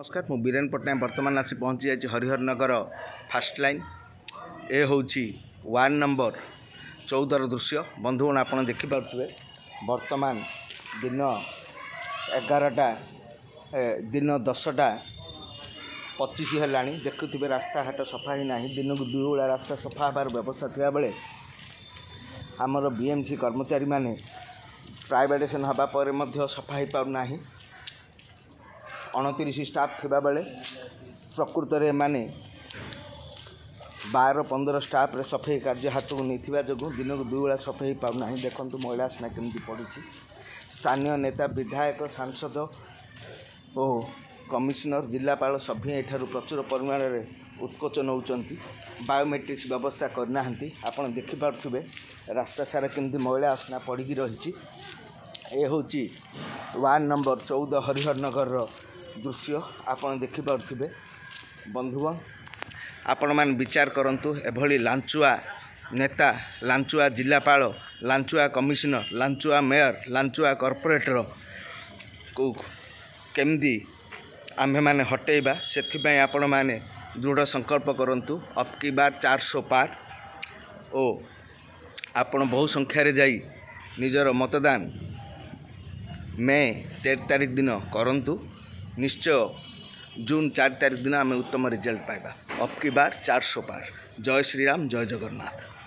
ନମସ୍କାର ମୁଁ ବୀରେନ ପଟ୍ଟନାୟକ ବର୍ତ୍ତମାନ ଆସି ପହଞ୍ଚି ଯାଇଛି ହରିହର ନଗର ଫାଷ୍ଟ ଲାଇନ୍ ଏ ହେଉଛି ୱାନ୍ ନମ୍ବର ଚଉଦର ଦୃଶ୍ୟ ବନ୍ଧୁଗଣ ଆପଣ ଦେଖିପାରୁଥିବେ ବର୍ତ୍ତମାନ ଦିନ ଏଗାରଟା ଦିନ ଦଶଟା ପଚିଶ ହେଲାଣି ଦେଖୁଥିବେ ରାସ୍ତା ହାଟ ସଫା ହୋଇନାହିଁ ଦିନକୁ ଦୁଇ ଓଳା ରାସ୍ତା ସଫା ହେବାର ବ୍ୟବସ୍ଥା ଥିବାବେଳେ ଆମର ବି ଏମ୍ ସି କର୍ମଚାରୀମାନେ ପ୍ରାଇଭେଟେସନ୍ ହେବା ପରେ ମଧ୍ୟ ସଫା ହୋଇପାରୁନାହିଁ ଅଣତିରିଶ ଷ୍ଟାଫ୍ ଥିବାବେଳେ ପ୍ରକୃତରେ ଏମାନେ ବାର ପନ୍ଦର ଷ୍ଟାଫ୍ରେ ସଫେଇ କାର୍ଯ୍ୟ ହାତକୁ ନେଇଥିବା ଯୋଗୁଁ ଦିନକୁ ଦୁଇବେଳା ସଫେଇ ପାଉନାହିଁ ଦେଖନ୍ତୁ ମଇଳା ସିନା କେମିତି ପଡ଼ୁଛି ସ୍ଥାନୀୟ ନେତା ବିଧାୟକ ସାଂସଦ ଓ କମିଶନର ଜିଲ୍ଲାପାଳ ସଭି ଏଠାରୁ ପ୍ରଚୁର ପରିମାଣରେ ଉତ୍କୋଚ ନେଉଛନ୍ତି ବାୟୋମେଟ୍ରିକ୍ସ ବ୍ୟବସ୍ଥା କରିନାହାନ୍ତି ଆପଣ ଦେଖିପାରୁଥିବେ ରାସ୍ତା ସାରା କେମିତି ମଇଳା ଆସନା ପଡ଼ିକି ରହିଛି ଏ ହେଉଛି ୱାର୍ଡ଼ ନମ୍ବର ଚଉଦ ହରିହର ନଗରର ଦୃଶ୍ୟ ଆପଣ ଦେଖିପାରୁଥିବେ ବନ୍ଧୁଗଣ ଆପଣମାନେ ବିଚାର କରନ୍ତୁ ଏଭଳି ଲାଞ୍ଚୁଆ ନେତା ଲାଞ୍ଚୁଆ ଜିଲ୍ଲାପାଳ ଲାଞ୍ଚୁଆ କମିଶନର ଲାଞ୍ଚୁଆ ମେୟର ଲାଞ୍ଚୁଆ କର୍ପୋରେଟରକୁ କେମିତି ଆମ୍ଭେମାନେ ହଟେଇବା ସେଥିପାଇଁ ଆପଣମାନେ ଦୃଢ଼ ସଂକଳ୍ପ କରନ୍ତୁ ଅପ୍ କି ବାର ଚାରିଶହ ପାର ଓ ଆପଣ ବହୁ ସଂଖ୍ୟାରେ ଯାଇ ନିଜର ମତଦାନ ମେ ତେର ତାରିଖ ଦିନ କରନ୍ତୁ ନିଶ୍ଚୟ ଜୁନ୍ ଚାରି ତାରିଖ ଦିନ ଆମେ ଉତ୍ତମ ରେଜଲ୍ଟ ପାଇବା ଅବକି ବାର୍ ଚାରିଶହ ପାର ଜୟ ଶ୍ରୀରାମ ଜୟ ଜଗନ୍ନାଥ